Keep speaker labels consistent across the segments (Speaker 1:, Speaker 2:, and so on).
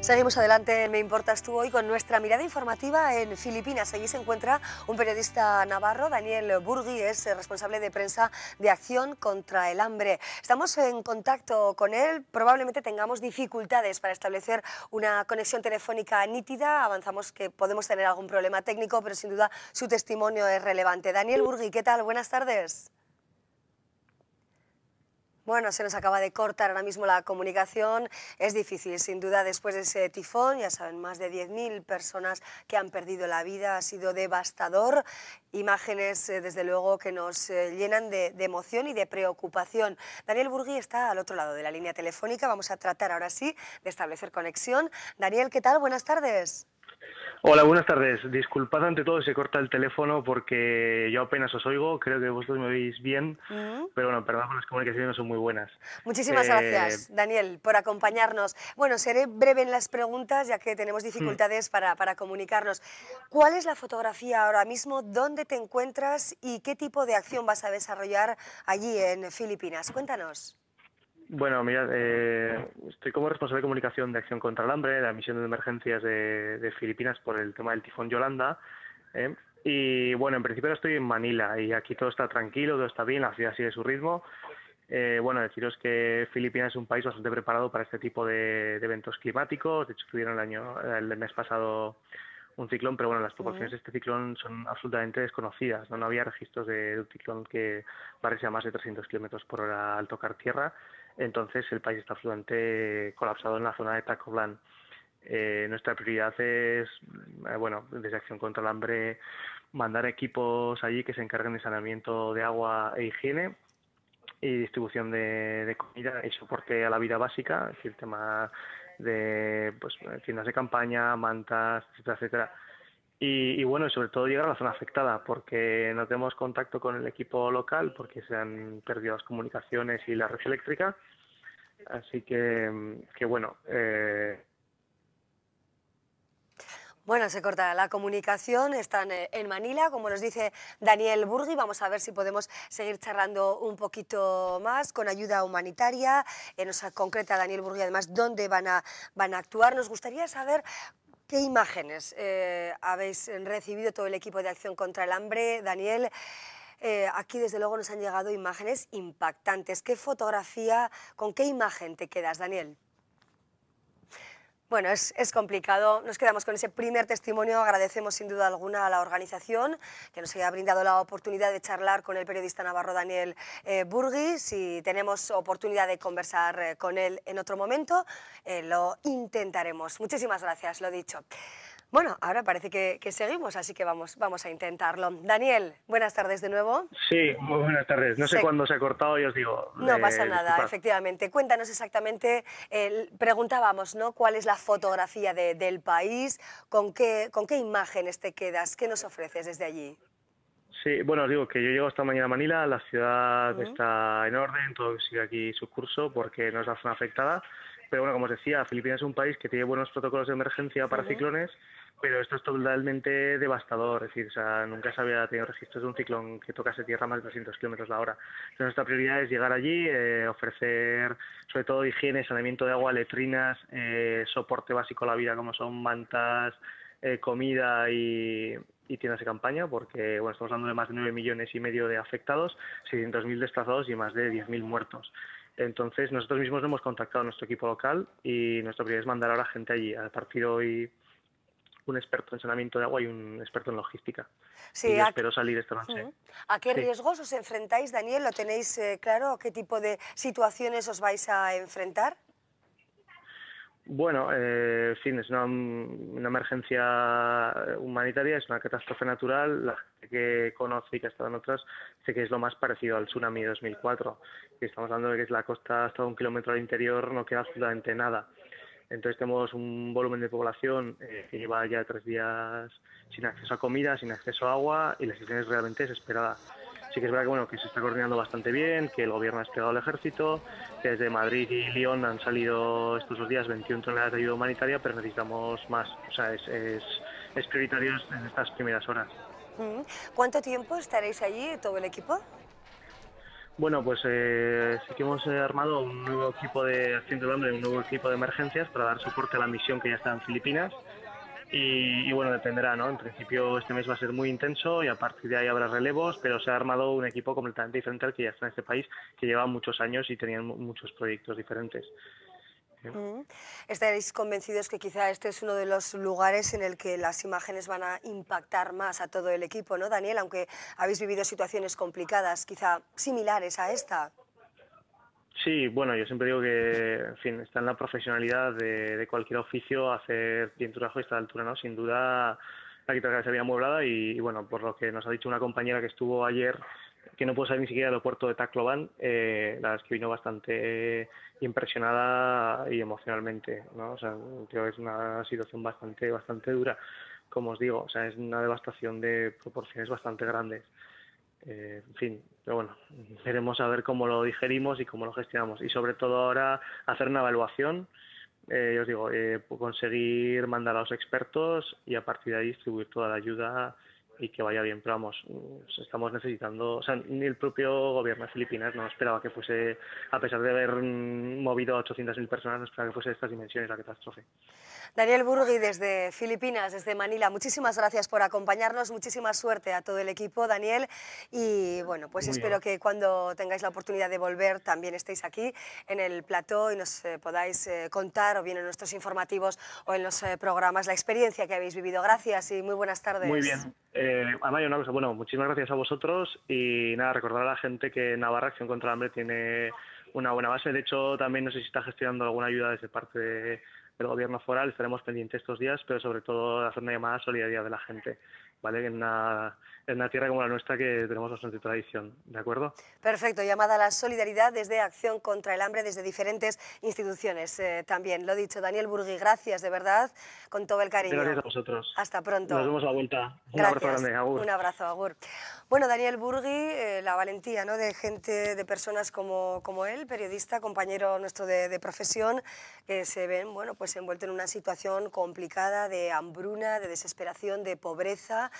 Speaker 1: Seguimos adelante, me importas tú hoy con nuestra mirada informativa en Filipinas. Allí se encuentra un periodista navarro, Daniel Burgui, es responsable de prensa de Acción contra el Hambre. Estamos en contacto con él, probablemente tengamos dificultades para establecer una conexión telefónica nítida, avanzamos que podemos tener algún problema técnico, pero sin duda su testimonio es relevante. Daniel Burgui, ¿qué tal? Buenas tardes. Bueno, se nos acaba de cortar ahora mismo la comunicación. Es difícil, sin duda, después de ese tifón, ya saben, más de 10.000 personas que han perdido la vida, ha sido devastador. Imágenes, eh, desde luego, que nos eh, llenan de, de, emoción y de preocupación. Daniel Burgui está al otro lado de la línea telefónica. Vamos a tratar ahora sí de establecer conexión. Daniel, ¿qué tal? Buenas tardes.
Speaker 2: Hola, buenas tardes. Disculpad ante todo se corta el teléfono porque yo apenas os oigo, creo que vosotros me oís bien, mm. pero bueno, perdón, las comunicaciones no son muy buenas.
Speaker 1: Muchísimas eh, gracias, Daniel, por acompañarnos. Bueno, seré breve en las preguntas ya que tenemos mm. dificultades para, para comunicarnos. ¿Cuál es la fotografía ahora mismo? ¿Dónde te encuentras y qué tipo de acción vas a desarrollar allí en Filipinas? Cuéntanos.
Speaker 2: Bueno, mirad, eh, estoy como responsable de comunicación de Acción contra el Hambre, de la misión de emergencias de, Filipinas por el tema del tifón Yolanda. ¿eh? Y bueno, en principio estoy en Manila y aquí todo está tranquilo, todo está bien, la ciudad sigue su ritmo. Eh, bueno, deciros que Filipinas es un país bastante preparado para este tipo de, eventos climáticos. De hecho, tuvieron el, año, el mes pasado un ciclón, pero bueno, las proporciones de este ciclón son absolutamente desconocidas. No, había registros de, un ciclón que parecía más de 300 kilómetros por hora al tocar tierra entonces el país está absolutamente colapsado en la zona de Tacoblan. Eh, nuestra prioridad es, eh, bueno, desde Acción contra el Hambre, mandar equipos allí que se encarguen de saneamiento de agua e higiene y distribución de, comida y soporte a la vida básica, es decir, tema de pues, tiendas de campaña, mantas, etcétera, etcétera. Y, y, bueno, sobre todo llegar a la zona afectada, porque no tenemos contacto con el equipo local, porque se han perdido las comunicaciones y la red eléctrica, Así que, mm, que bueno. Eh,
Speaker 1: bueno, se corta la comunicación, están eh, en Manila, como nos dice Daniel Burgui. vamos a ver si podemos seguir charlando un poquito más con ayuda humanitaria, en eh, nos concreta Daniel burgui además dónde van a, van a actuar, nos gustaría saber ¿Qué imágenes habéis recibido todo el equipo de Acción contra el Hambre, Daniel? Eh, aquí desde luego nos han llegado imágenes impactantes. ¿Qué fotografía, con qué imagen te quedas, Daniel? Bueno, es, complicado. Nos quedamos con ese primer testimonio. Agradecemos sin duda alguna a la organización que nos haya brindado la oportunidad de charlar con el periodista navarro Daniel eh, Burgui. Si tenemos oportunidad de conversar eh, con él en otro momento, lo intentaremos. Muchísimas gracias, lo dicho. Bueno, ahora parece que, seguimos, así que vamos, vamos a intentarlo. Daniel, buenas tardes de nuevo.
Speaker 2: Sí, muy buenas tardes. No sé cuándo se ha cortado y os digo. No pasa nada,
Speaker 1: efectivamente. Cuéntanos exactamente, preguntábamos, ¿no? ¿Cuál es la fotografía del país? ¿Con qué, ¿Con qué imágenes te quedas? ¿Qué nos ofreces desde allí?
Speaker 2: Sí, bueno, os digo que yo llego esta mañana a Manila, la ciudad está en orden, todo sigue aquí su curso porque no es la zona afectada. Pero bueno, como os decía, Filipinas es un país que tiene buenos protocolos de emergencia para ciclones, pero esto es totalmente devastador. Es decir, nunca se había tenido registros de un ciclón que tocase tierra más de 200 kilómetros la hora. Entonces, nuestra prioridad es llegar allí, eh, ofrecer sobre todo higiene, saneamiento de agua, letrinas, eh, soporte básico a la vida, como son mantas, eh, comida y, tiendas de campaña, porque bueno, estamos hablando de más de 9 millones y medio de afectados, 600.000 desplazados y más de 10.000 muertos. Entonces, nosotros mismos hemos contactado a nuestro equipo local y nuestro prioridad es mandar ahora gente allí. A partir de hoy, un experto en saneamiento de agua y un experto en logística.
Speaker 1: Sí, espero salir esta noche. ¿A qué riesgos os enfrentáis, Daniel? ¿Lo tenéis eh, claro? ¿Qué tipo de situaciones os vais a enfrentar?
Speaker 2: Bueno, eh, fin, es una, emergencia humanitaria, es una catástrofe natural. La gente que conoce y que ha estado en otras sé que es lo más parecido al tsunami de 2004. estamos hablando de que la costa hasta un kilómetro al interior, no queda absolutamente nada. Entonces tenemos un volumen de población eh, que lleva ya tres días sin acceso a comida, sin acceso a agua y la situación es realmente desesperada que es verdad que, bueno, que se está coordinando bastante bien, que el gobierno ha desplegado al ejército, que desde Madrid y Lyon han salido estos dos días 21 toneladas de ayuda humanitaria, pero necesitamos más, o sea, es, es, prioritario en estas primeras horas.
Speaker 1: Mm. ¿Cuánto tiempo estaréis allí, todo el equipo?
Speaker 2: Bueno, pues eh, sí que hemos eh, armado un nuevo equipo de acción de un nuevo equipo de emergencias para dar soporte a la misión que ya está en Filipinas. Y, bueno, dependerá, ¿no? En principio este mes va a ser muy intenso y a partir de ahí habrá relevos, pero se ha armado un equipo completamente diferente al que ya está en este país, que lleva muchos años y tenían muchos proyectos diferentes.
Speaker 1: ¿Eh? Mm. ¿Estáis convencidos que quizá este es uno de los lugares en el que las imágenes van a impactar más a todo el equipo, ¿no, Daniel? Aunque habéis vivido situaciones complicadas, quizá similares a esta.
Speaker 2: Sí, bueno, yo siempre digo que, en fin, está en la profesionalidad de, cualquier oficio hacer pintura a esta altura, ¿no? Sin duda, la guitarra se había amueblada y, bueno, por lo que nos ha dicho una compañera que estuvo ayer, que no pudo salir ni siquiera del aeropuerto de Tacloban, eh, la verdad es que vino bastante impresionada y emocionalmente, ¿no? O sea, creo que es una situación bastante, bastante dura, como os digo, o sea, es una devastación de proporciones bastante grandes. Eh, en fin, pero bueno, veremos a cómo lo digerimos y cómo lo gestionamos. Y sobre todo ahora hacer una evaluación, eh, os digo, eh, conseguir mandar a los expertos y a partir de ahí distribuir toda la ayuda y que vaya bien, pero vamos, mm, estamos necesitando, o sea, ni el propio gobierno de Filipinas no esperaba que fuese, a pesar de haber mm, movido a 800.000 personas, no esperaba que fuese de estas dimensiones la catástrofe.
Speaker 1: Daniel Burgui desde Filipinas, desde Manila, muchísimas gracias por acompañarnos, muchísima suerte a todo el equipo, Daniel, y bueno, pues espero que cuando tengáis la oportunidad de volver también estéis aquí en el plató y nos eh, podáis eh, contar o bien en nuestros informativos o en los eh, programas la experiencia que habéis vivido. Gracias y muy buenas tardes. Muy bien.
Speaker 3: Eh,
Speaker 2: mayo una cosa, bueno, muchísimas gracias a vosotros y nada, recordar a la gente que Navarra Acción contra el Hambre tiene una buena base. De hecho, también no sé si está gestionando alguna ayuda desde parte del gobierno foral, estaremos pendientes estos días, pero sobre todo hacer una llamada solidaridad de la gente, ¿vale? que una, en una tierra como la nuestra que tenemos bastante tradición, ¿de acuerdo?
Speaker 1: Perfecto, llamada a la solidaridad desde Acción contra el Hambre, desde diferentes instituciones eh, también. Lo dicho, Daniel Burgui, gracias de verdad, con todo el cariño. Gracias a vosotros. Hasta pronto. Nos vemos a la vuelta. Un abrazo grande, Agur. Un abrazo, Agur. Bueno, Daniel Burgui, eh, la valentía ¿no? de gente, de personas como, como él, periodista, compañero nuestro de, de, profesión, que se ven bueno, pues envuelto en una situación complicada de hambruna, de desesperación, de pobreza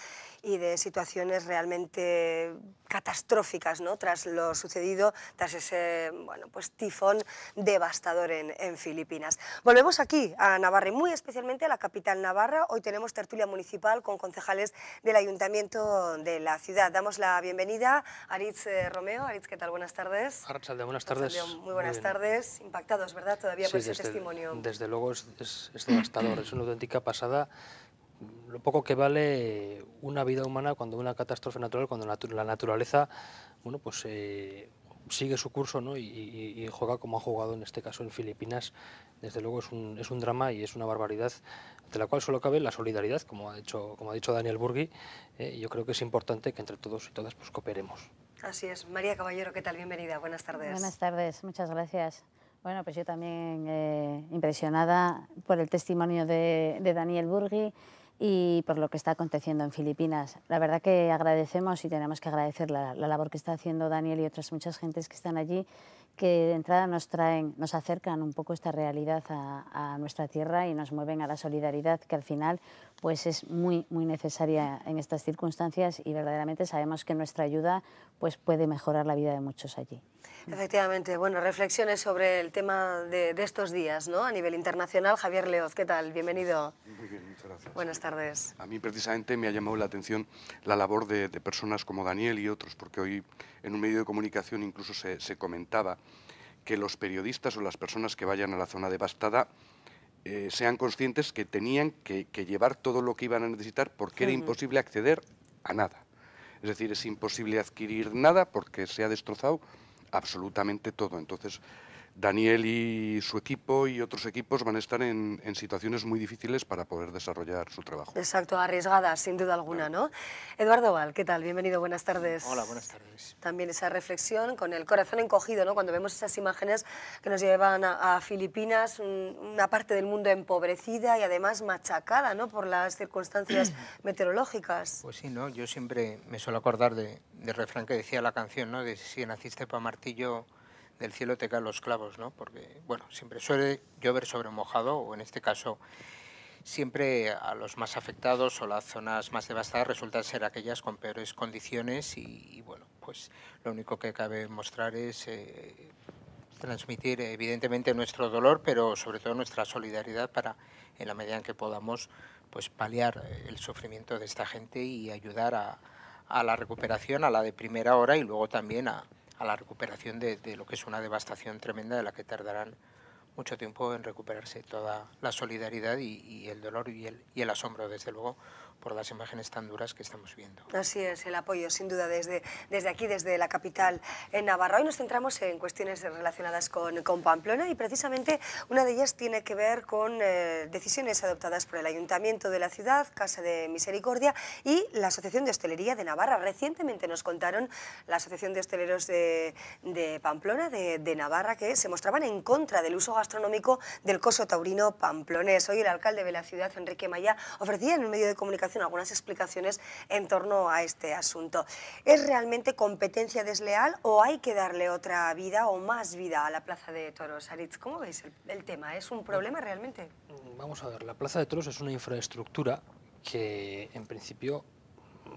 Speaker 1: y de situación realmente catastróficas, ¿no? Tras lo sucedido, tras ese bueno, pues, tifón devastador en, Filipinas. Volvemos aquí a Navarra muy especialmente a la capital navarra. Hoy tenemos tertulia municipal con concejales del Ayuntamiento de la ciudad. Damos la bienvenida a Aritz eh, Romeo. Aritz, ¿qué tal? Buenas tardes.
Speaker 4: buenas tardes. muy buenas
Speaker 1: tardes. Impactados, ¿verdad? Todavía por ese testimonio. Desde
Speaker 4: luego es, es devastador, es una auténtica pasada lo poco que vale una vida humana cuando una catástrofe natural, cuando la naturaleza, bueno, pues eh, sigue su curso y, juega como ha jugado en este caso en Filipinas. Desde luego es un, drama y es una barbaridad de la cual solo cabe la solidaridad, como ha dicho, como ha dicho Daniel Burgui. ¿eh? yo creo que es importante que entre todos y todas pues, cooperemos.
Speaker 1: Así es. María Caballero, ¿qué tal? Bienvenida. Buenas tardes.
Speaker 5: Buenas tardes. Muchas gracias. Bueno, pues yo también eh, impresionada por el testimonio de, de Daniel Burgui y por lo que está aconteciendo en Filipinas. La verdad que agradecemos y tenemos que agradecer la, labor que está haciendo Daniel y otras muchas gentes que están allí que de entrada nos traen, nos acercan un poco esta realidad a, nuestra tierra y nos mueven a la solidaridad que al final pues es muy muy necesaria en estas circunstancias y verdaderamente sabemos que nuestra ayuda pues puede mejorar la vida de muchos allí.
Speaker 1: Efectivamente, bueno, reflexiones sobre el tema de, estos días, ¿no? A nivel internacional, Javier Leoz, ¿qué tal? Bienvenido.
Speaker 3: Muy bien, muchas gracias.
Speaker 1: Buenas tardes.
Speaker 3: A mí precisamente me ha llamado la atención la labor de, personas como Daniel y otros, porque hoy en un medio de comunicación incluso se, se comentaba que los periodistas o las personas que vayan a la zona devastada eh, sean conscientes que tenían que, que, llevar todo lo que iban a necesitar porque era imposible acceder a nada. Es decir, es imposible adquirir nada porque se ha destrozado absolutamente todo. Entonces, Daniel y su equipo y otros equipos van a estar en, situaciones muy difíciles para poder desarrollar su trabajo.
Speaker 1: Exacto, arriesgadas, sin duda alguna, ¿no? Eduardo Val, ¿qué tal? Bienvenido, buenas tardes. Hola, buenas tardes. También esa reflexión con el corazón encogido, ¿no? Cuando vemos esas imágenes que nos llevan a, Filipinas, una parte del mundo empobrecida y además machacada, ¿no? Por las circunstancias meteorológicas.
Speaker 6: Pues sí, ¿no? Yo siempre me suelo acordar de, del refrán que decía la canción, ¿no? De si naciste para martillo del cielo te caen los clavos, ¿no? Porque, bueno, siempre suele llover sobre mojado, o en este caso, siempre a los más afectados o las zonas más devastadas resultan ser aquellas con peores condiciones y, bueno, pues lo único que cabe mostrar es eh, transmitir evidentemente nuestro dolor, pero sobre todo nuestra solidaridad para, en la medida en que podamos, pues paliar el sufrimiento de esta gente y ayudar a la recuperación, a la de primera hora y luego también a, a la recuperación de, lo que es una devastación tremenda de la que tardarán mucho tiempo en recuperarse toda la solidaridad y, y el dolor y el, y el asombro, desde luego, por las imágenes tan duras que estamos viendo.
Speaker 1: Así es, el apoyo, sin duda, desde, desde aquí, desde la capital en Navarra. Hoy nos centramos en cuestiones relacionadas con, Pamplona y precisamente una de ellas tiene que ver con eh, decisiones adoptadas por el Ayuntamiento de la ciudad, Casa de Misericordia y la Asociación de Hostelería de Navarra. Recientemente nos contaron la Asociación de Hosteleros de, Pamplona, de, Navarra, que se mostraban en contra del uso gastronómico del coso taurino pamplonés. Hoy el alcalde de la ciudad, Enrique Maya, ofrecía en un medio de comunicación algunas explicaciones en torno a este asunto. ¿Es realmente competencia desleal o hay que darle otra vida o más vida a la Plaza de Toros? Aritz, ¿cómo veis el tema? ¿Es un problema realmente? Mm, vamos
Speaker 4: a ver, la Plaza de Toros es una infraestructura que en principio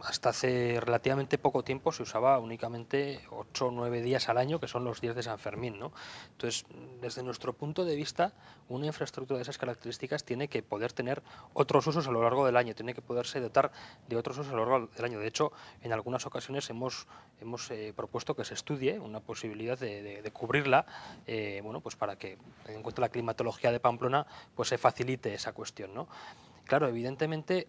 Speaker 4: hasta hace relativamente poco tiempo se usaba únicamente 8 o 9 días al año, que son los días de San Fermín. ¿no? Entonces, desde nuestro punto de vista, una infraestructura de esas características tiene que poder tener otros usos a lo largo del año, tiene que poderse dotar de otros usos a lo largo del año. De hecho, en algunas ocasiones hemos, hemos eh, propuesto que se estudie una posibilidad de, cubrirla, eh, bueno, pues para que, en cuanto la climatología de Pamplona, pues se facilite esa cuestión. ¿no? Claro, evidentemente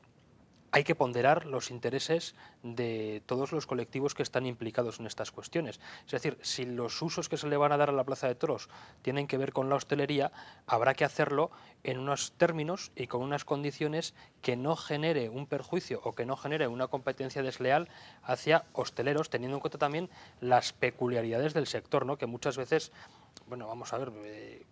Speaker 4: hay que ponderar los intereses de todos los colectivos que están implicados en estas cuestiones. Es decir, si los usos que se le van a dar a la Plaza de Toros tienen que ver con la hostelería, habrá que hacerlo en unos términos y con unas condiciones que no genere un perjuicio o que no genere una competencia desleal hacia hosteleros, teniendo en cuenta también las peculiaridades del sector, ¿no? que muchas veces, bueno, vamos a ver, eh,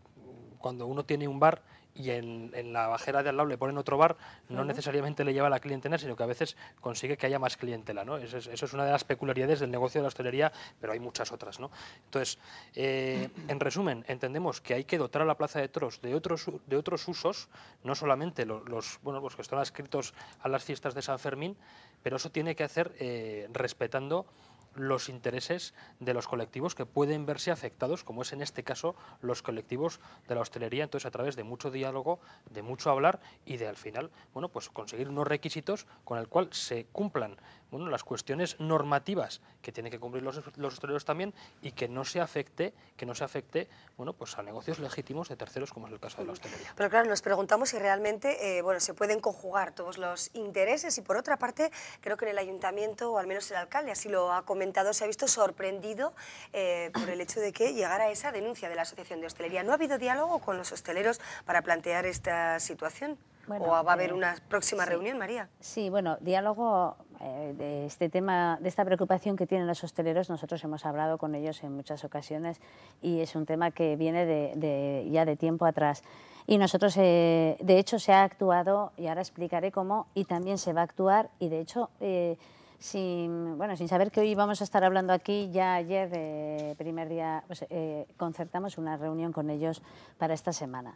Speaker 4: cuando uno tiene un bar y en, la bajera de al lado le ponen otro bar, no necesariamente le lleva a la clientela, sino que a veces consigue que haya más clientela. ¿no? Eso, es, una de las peculiaridades del negocio de la hostelería, pero hay muchas otras. Entonces, eh, en resumen, entendemos que hay que dotar a la Plaza de tros de otros, de otros usos, no solamente los, bueno, los que están adscritos a las fiestas de San Fermín, pero eso tiene que hacer eh, respetando los intereses de los colectivos que pueden verse afectados, como es en este caso los colectivos de la hostelería, entonces a través de mucho diálogo, de mucho hablar y de al final, bueno, pues conseguir unos requisitos con el cual se cumplan bueno, las cuestiones normativas que tienen que cumplir los, hosteleros también y que no se afecte, que no se afecte bueno, pues a negocios legítimos de terceros, como es el caso de la hostelería.
Speaker 1: Pero claro, nos preguntamos si realmente eh, bueno, se pueden conjugar todos los intereses y por otra parte, creo que en el ayuntamiento, o al menos el alcalde, así lo ha comentado, se ha visto sorprendido eh, por el hecho de que llegara esa denuncia de la Asociación de Hostelería. ¿No ha habido diálogo con los hosteleros para plantear esta situación?
Speaker 5: ¿O va a haber eh, una próxima reunión, María? Sí, bueno, diálogo eh, de este tema, de esta preocupación que tienen los hosteleros, nosotros hemos hablado con ellos en muchas ocasiones y es un tema que viene ya de tiempo atrás. Y nosotros, eh, de hecho, se ha actuado, y ahora explicaré cómo, y también se va a actuar, y de hecho... Eh, sin, saber que hoy vamos a estar hablando aquí, ya ayer, de primer día, pues, concertamos una reunión con ellos para esta semana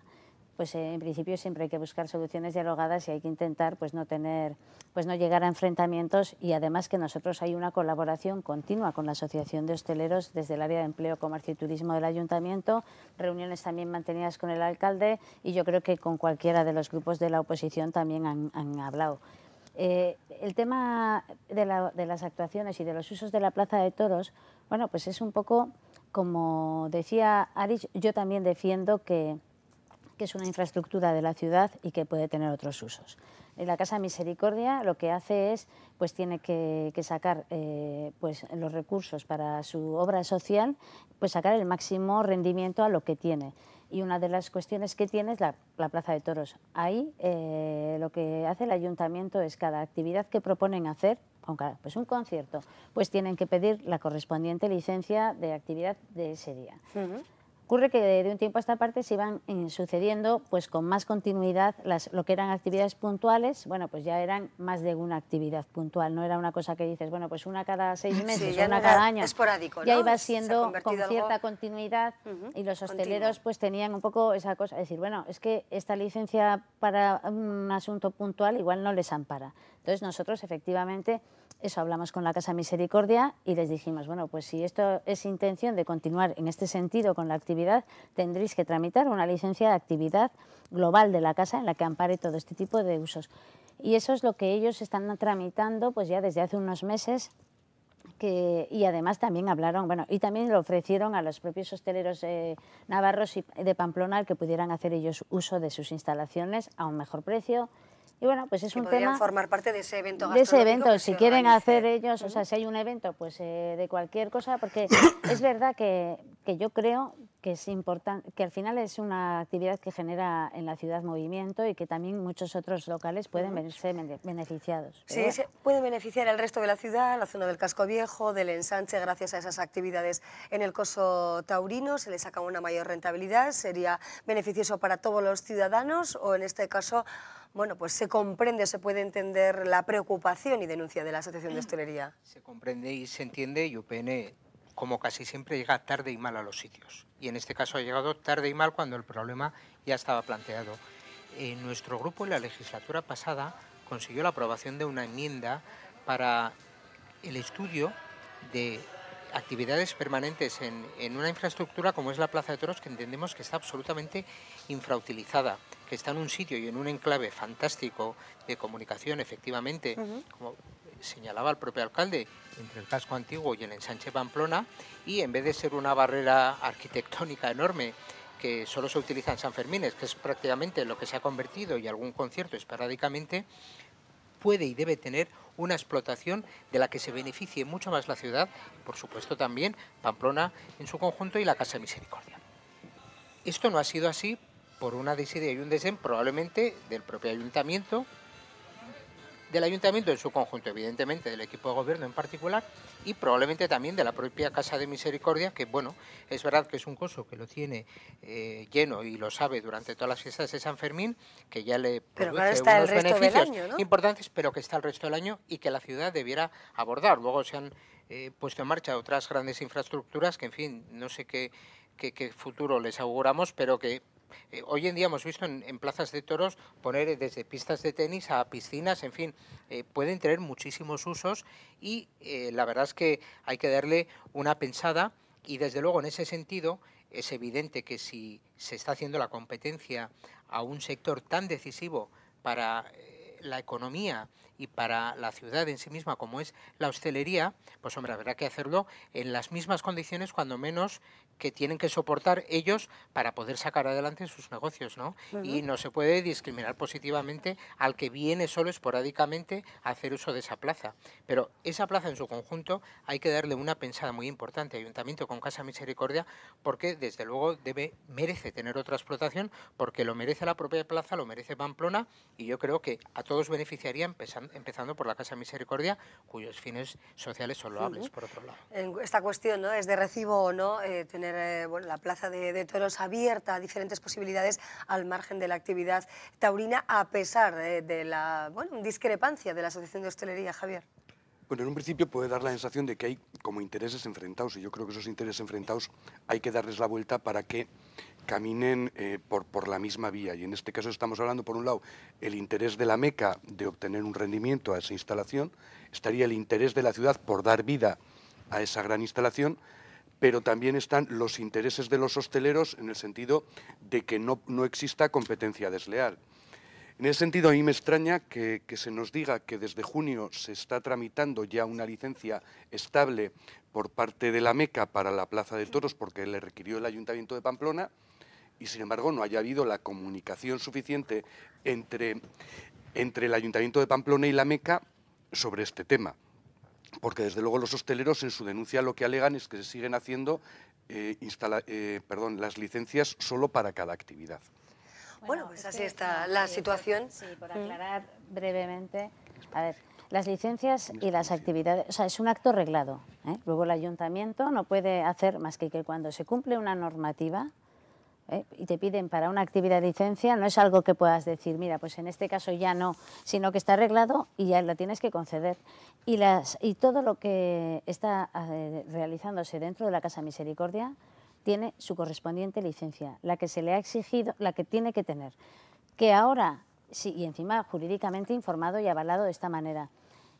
Speaker 5: pues eh, en principio siempre hay que buscar soluciones dialogadas y hay que intentar pues no tener pues no llegar a enfrentamientos y además que nosotros hay una colaboración continua con la Asociación de Hosteleros desde el área de empleo, comercio y turismo del ayuntamiento, reuniones también mantenidas con el alcalde y yo creo que con cualquiera de los grupos de la oposición también han, hablado. Eh, el tema de, las actuaciones y de los usos de la Plaza de Toros, bueno, pues es un poco, como decía Arich, yo también defiendo que, que es una infraestructura de la ciudad y que puede tener otros usos. Eh, la Casa Misericordia lo que hace es, pues tiene que, sacar eh, pues, los recursos para su obra social, pues sacar el máximo rendimiento a lo que tiene. Y una de las cuestiones que tiene es la, Plaza de Toros. Ahí eh, lo que hace el ayuntamiento es cada actividad que proponen hacer, aunque pues un concierto, pues tienen que pedir la correspondiente licencia de actividad de ese día. Ocurre que de, un tiempo a esta parte se iban eh, sucediendo pues con más continuidad las, lo que eran actividades puntuales, bueno, pues ya eran más de una actividad puntual, no era una cosa que dices, bueno, pues una cada seis meses, ya una cada año. Esporádico, Ya iba siendo con cierta continuidad y los hosteleros pues tenían un poco esa cosa, decir, bueno, es que esta licencia para un asunto puntual igual no les ampara. Entonces nosotros efectivamente eso hablamos con la Casa Misericordia y les dijimos, bueno, pues si esto es intención de continuar en este sentido con la actividad, tendréis que tramitar una licencia de actividad global de la casa en la que ampare todo este tipo de usos. Y eso es lo que ellos están tramitando pues ya desde hace unos meses y además también hablaron, bueno, y también lo ofrecieron a los propios hosteleros eh, navarros y de Pamplona que pudieran hacer ellos uso de sus instalaciones a un mejor precio, y bueno, pues es un podrían formar
Speaker 1: parte de ese evento De ese evento, si quieren
Speaker 5: hacer ellos, o sea, si hay un evento, pues eh, de cualquier cosa, porque es verdad que, que yo creo que es importante, que al final es una actividad que genera en la ciudad movimiento y que también muchos otros locales pueden verse beneficiados. Sí,
Speaker 1: puede beneficiar al resto de la ciudad, la zona del casco viejo, del ensanche, gracias a esas actividades en el coso taurino, se le saca una mayor rentabilidad, sería beneficioso para todos los ciudadanos o en este caso bueno, pues se comprende, se puede entender la preocupación y denuncia de la Asociación de Hostelería.
Speaker 6: Se comprende y se entiende y UPN, como casi siempre, llega tarde y mal a los sitios. Y en este caso ha llegado tarde y mal cuando el problema ya estaba planteado. Eh, nuestro grupo en la legislatura pasada consiguió la aprobación de una enmienda para el estudio de actividades permanentes en, una infraestructura como es la Plaza de Toros, que entendemos que está absolutamente infrautilizada, que está en un sitio y en un enclave fantástico de comunicación, efectivamente, como señalaba el propio alcalde, entre el casco antiguo y el ensanche Pamplona, y en vez de ser una barrera arquitectónica enorme, que solo se utiliza en San Fermín, que es prácticamente lo que se ha convertido y algún concierto esporádicamente, puede y debe tener una explotación de la que se beneficie mucho más la ciudad, por supuesto también Pamplona en su conjunto y la Casa Misericordia. Esto no ha sido así por una desidia y un desen, probablemente del propio ayuntamiento, del ayuntamiento en su conjunto, evidentemente del equipo de gobierno en particular y probablemente también de la propia Casa de Misericordia, que bueno, es verdad que es un coso que lo tiene eh, lleno y lo sabe durante todas las fiestas de San Fermín, que ya le
Speaker 1: produce unos beneficios
Speaker 6: importantes, pero que está el resto del año y que la ciudad debiera abordar. Luego se han eh, puesto en marcha otras grandes infraestructuras que, en fin, no sé qué futuro les auguramos, pero que eh, hoy en día hemos visto en, plazas de toros poner eh, desde pistas de tenis a piscinas, en fin, eh, pueden tener muchísimos usos y la verdad es que hay que darle una pensada y desde luego en ese sentido es evidente que si se está haciendo la competencia a un sector tan decisivo para la economía y para la ciudad en sí misma, como es la hostelería, pues hombre, habrá que hacerlo en las mismas condiciones, cuando menos que tienen que soportar ellos para poder sacar adelante sus negocios, ¿no? Y no se puede discriminar positivamente al que viene solo esporádicamente a hacer uso de esa plaza. Pero esa plaza en su conjunto hay que darle una pensada muy importante, Ayuntamiento con Casa Misericordia, porque desde luego debe, merece tener otra explotación, porque lo merece la propia plaza, lo merece Pamplona, y yo creo que a todos beneficiaría empezando Em, empezando por la Casa Misericordia, cuyos fines sociales son loables, por otro lado.
Speaker 1: En esta cuestión ¿no? es de recibo o no eh, tener eh, la plaza de, toros abierta a diferentes posibilidades al margen de la actividad taurina, a pesar eh, de la discrepancia de la Asociación de Hostelería, Javier.
Speaker 3: Bueno, en un principio puede dar la sensación de que hay como intereses enfrentados, y yo creo que esos intereses enfrentados hay que darles la vuelta para que caminen eh, por, la misma vía. Y en este caso estamos hablando, por un lado, el interés de la Meca de obtener un rendimiento a esa instalación, estaría el interés de la ciudad por dar vida a esa gran instalación, pero también están los intereses de los hosteleros en el sentido de que no exista competencia desleal. En ese sentido, a mí me extraña que, se nos diga que desde junio se está tramitando ya una licencia estable por parte de la MECA para la Plaza de Toros, porque le requirió el Ayuntamiento de Pamplona, y sin embargo no haya habido la comunicación suficiente entre, el Ayuntamiento de Pamplona y la MECA sobre este tema. Porque desde luego los hosteleros en su denuncia lo que alegan es que se siguen haciendo eh, eh, las licencias solo para cada actividad.
Speaker 1: Bueno, pues así está la situación.
Speaker 5: Sí, por aclarar brevemente, a ver, las licencias y las actividades, o sea, es un acto reglado. ¿eh? Luego el ayuntamiento no puede hacer más que que cuando se cumple una normativa ¿eh? y te piden para una actividad licencia, no es algo que puedas decir, mira, pues en este caso ya no, sino que está reglado y ya la tienes que conceder. Y, las, y todo lo que está eh, realizándose dentro de la Casa Misericordia tiene su correspondiente licencia, la que se le ha exigido, la que tiene que tener. Que ahora, sí, y encima jurídicamente informado y avalado de esta manera,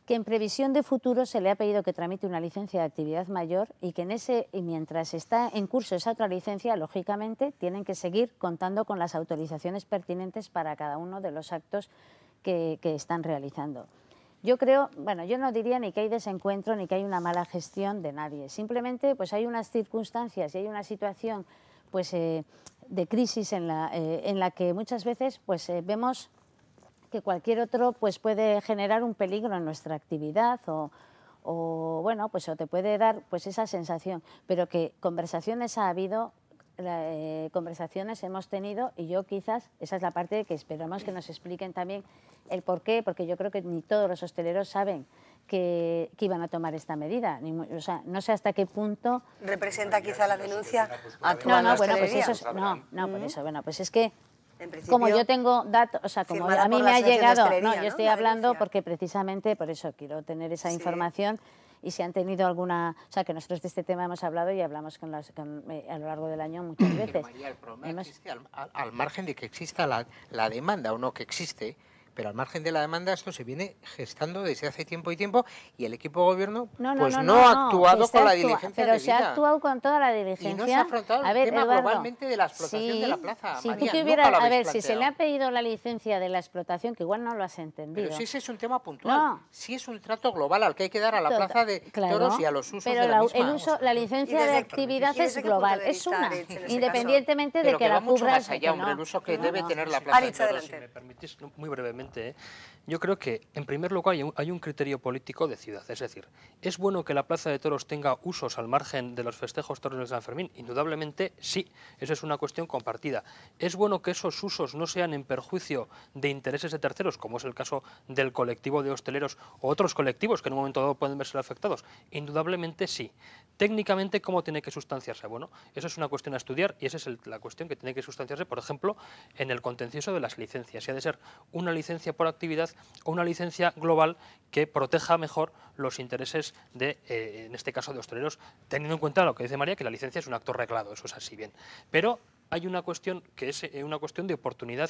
Speaker 5: que en previsión de futuro se le ha pedido que tramite una licencia de actividad mayor y que en ese, y mientras está en curso esa otra licencia, lógicamente tienen que seguir contando con las autorizaciones pertinentes para cada uno de los actos que, que están realizando. Yo creo, bueno, yo no diría ni que hay desencuentro ni que hay una mala gestión de nadie. Simplemente, pues hay unas circunstancias y hay una situación, pues, eh, de crisis en la, eh, en la que muchas veces, pues, eh, vemos que cualquier otro, pues, puede generar un peligro en nuestra actividad o, o bueno, pues, o te puede dar, pues, esa sensación. Pero que conversaciones ha habido eh, conversaciones hemos tenido y yo quizás, esa es la parte que esperamos que nos expliquen también el por qué, porque yo creo que ni todos los hosteleros saben que, iban a tomar esta medida. o sea, no sé hasta qué punto...
Speaker 1: ¿Representa quizá la denuncia actual? No, no, bueno, pues eso es, no, no, mm. por eso,
Speaker 5: bueno, pues es que... Como yo tengo datos, o sea, como a mí me ha llegado, yo estoy hablando porque precisamente por eso quiero tener esa información, y si han tenido alguna... O sea, que nosotros de este tema hemos hablado y hablamos con las, eh, a lo largo del año muchas
Speaker 6: veces. María, el problema es que al, margen de que exista la, la demanda o no que existe, pero al margen de la demanda esto se viene gestando desde hace tiempo y tiempo y el equipo de gobierno
Speaker 5: no, pues no, ha actuado con la diligencia Pero se ha actuado con toda la diligencia. Y no se ha afrontado a el tema globalmente de la explotación de la plaza. Si a ver, si se le ha pedido la licencia de la explotación, que igual no lo has entendido. Pero si ese es un tema puntual, si es un trato global al que hay que dar a la tota- plaza de toros y a los usos pero de la, la misma. El uso, la licencia de actividad es global, es una, independientemente de que, la cubra... Pero que va mucho más allá, hombre, el uso que debe tener la plaza de toros. Si me
Speaker 4: permitís, muy brevemente gente Yo creo que, en primer lugar, hay un criterio político de ciudad. Es decir, ¿es bueno que la Plaza de Toros tenga usos al margen de los festejos Toros del San Fermín? Indudablemente sí, eso es una cuestión compartida. ¿Es bueno que esos usos no sean en perjuicio de intereses de terceros, como es el caso del colectivo de hosteleros o otros colectivos que en un momento dado pueden verse afectados? Indudablemente sí. Técnicamente, ¿cómo tiene que sustanciarse? Bueno, eso es una cuestión a estudiar y esa es la cuestión que tiene que sustanciarse, por ejemplo, en el contencioso de las licencias. Si ha de ser una licencia por actividad o una licencia global que proteja mejor los intereses de, eh, en este caso, de hosteleros, teniendo en cuenta lo que dice María, que la licencia es un acto reglado, eso es así bien. Pero hay una cuestión que es eh, una cuestión de oportunidad,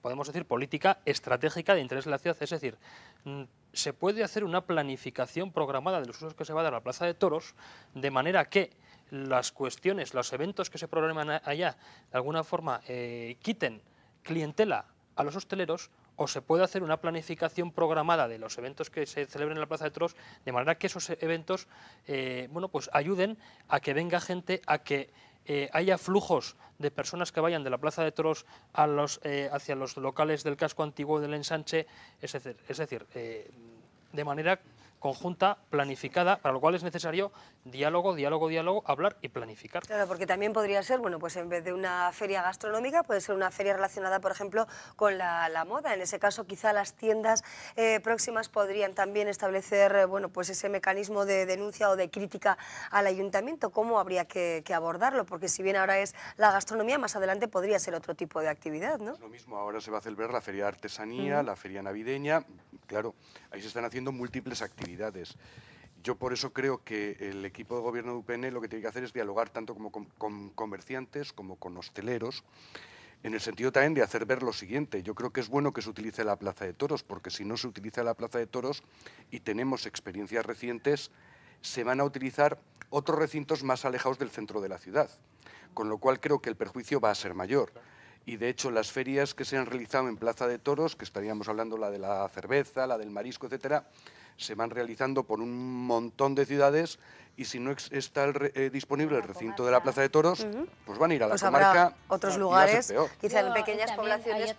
Speaker 4: podemos decir, política estratégica de interés de la ciudad. Es decir, mm, se puede hacer una planificación programada de los usos que se va a dar a la Plaza de Toros, de manera que las cuestiones, los eventos que se programan allá, de alguna forma, eh, quiten clientela a los hosteleros o se puede hacer una planificación programada de los eventos que se celebren en la Plaza de Toros, de manera que esos eventos eh, bueno, pues ayuden a que venga gente, a que eh, haya flujos de personas que vayan de la Plaza de Toros a los, eh, hacia los locales del casco antiguo del ensanche, es decir, es decir de manera conjunta, planificada, para lo cual es necesario diálogo, diálogo, diálogo, hablar y planificar.
Speaker 1: Claro, porque también podría ser, bueno, pues en vez de una feria gastronómica, puede ser una feria relacionada, por ejemplo, con la, moda. En ese caso, quizá las tiendas eh, próximas podrían también establecer, eh, bueno, pues ese mecanismo de denuncia o de crítica al ayuntamiento. ¿Cómo habría que, abordarlo? Porque si bien ahora es la gastronomía, más adelante podría ser otro tipo de actividad, ¿no? Lo
Speaker 3: mismo, ahora se va a celebrar la feria de artesanía, la feria navideña, claro, ahí se están haciendo múltiples actividades. Yo por eso creo que el equipo de gobierno de UPN lo que tiene que hacer es dialogar tanto como con, con comerciantes como con hosteleros, en el sentido también de hacer ver lo siguiente. Yo creo que es bueno que se utilice la Plaza de Toros, porque si no se utiliza la Plaza de Toros y tenemos experiencias recientes, se van a utilizar otros recintos más alejados del centro de la ciudad, con lo cual creo que el perjuicio va a ser mayor. Y de hecho, las ferias que se han realizado en Plaza de Toros, que estaríamos hablando la de la cerveza, la del marisco, etcétera, se van realizando por un montón de ciudades y si no está eh, disponible el recinto de la Plaza de Toros, pues van a ir a la pues comarca. otros lugares,
Speaker 1: quizá en pequeñas poblaciones,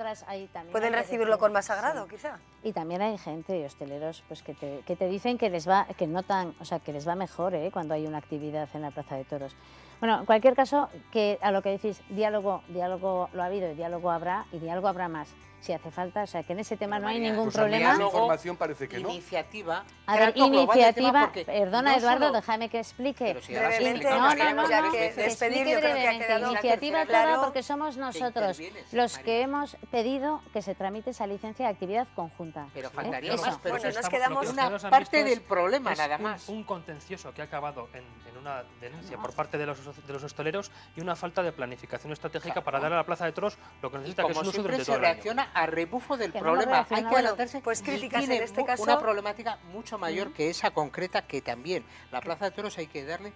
Speaker 1: pueden recibirlo con más agrado, quizá.
Speaker 5: Y también hay gente, hosteleros, pues que te, que te, dicen que les va, que notan, o sea, que les va mejor ¿eh? cuando hay una actividad en la Plaza de Toros. Bueno, en cualquier caso, que a lo que decís, diálogo, diálogo lo ha habido y diálogo habrá y diálogo habrá más si hace falta. O sea, que en ese tema no, hay ningún pues problema. una
Speaker 3: parece que Iniciativa. A iniciativa. Perdona, Eduardo,
Speaker 5: déjame que explique. Si no, no, no, no, que Iniciativa claro, porque somos nosotros los que hemos pedido que se tramite esa licencia de actividad conjunta. Pero ¿Eh? faltaría bueno, nos quedamos una parte del problema, nada más.
Speaker 4: Un contencioso que ha acabado en una denuncia por parte de los, de los hosteleros y una falta de planificación estratégica para dar a la Plaza de tros lo que necesita, que es reacciona
Speaker 6: a rebufo del
Speaker 4: problema.
Speaker 1: Hay que adelantarse. Pues en este caso. Una
Speaker 6: problemática mucho mayor
Speaker 4: que esa concreta que
Speaker 6: también la Plaza de Toros hay que darle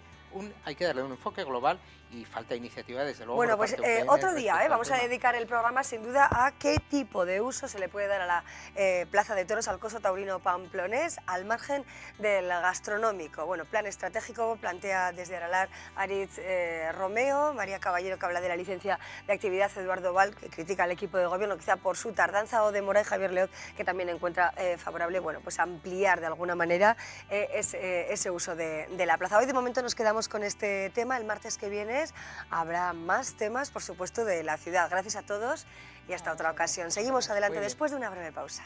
Speaker 6: hay que darle un enfoque global y falta iniciativa desde luego. Bueno, pues eh, otro día eh, vamos a
Speaker 1: dedicar el programa sin duda a qué tipo de uso se le puede dar a la eh, Plaza de Toros al Coso Taurino Pamplonés al margen del gastronómico. Bueno, plan estratégico plantea desde Aralar Aritz Romeo, María Caballero que habla de la licencia de actividad, Eduardo Val que critica al equipo de gobierno quizá por su tardanza o demora y Javier Leot que también encuentra favorable bueno, pues ampliar de alguna manera ese, uso de, de la plaza. Hoy de momento nos quedamos con este tema. El martes que viene habrá más temas, por supuesto, de la ciudad. Gracias a todos y hasta otra ocasión. Seguimos adelante después de una breve pausa.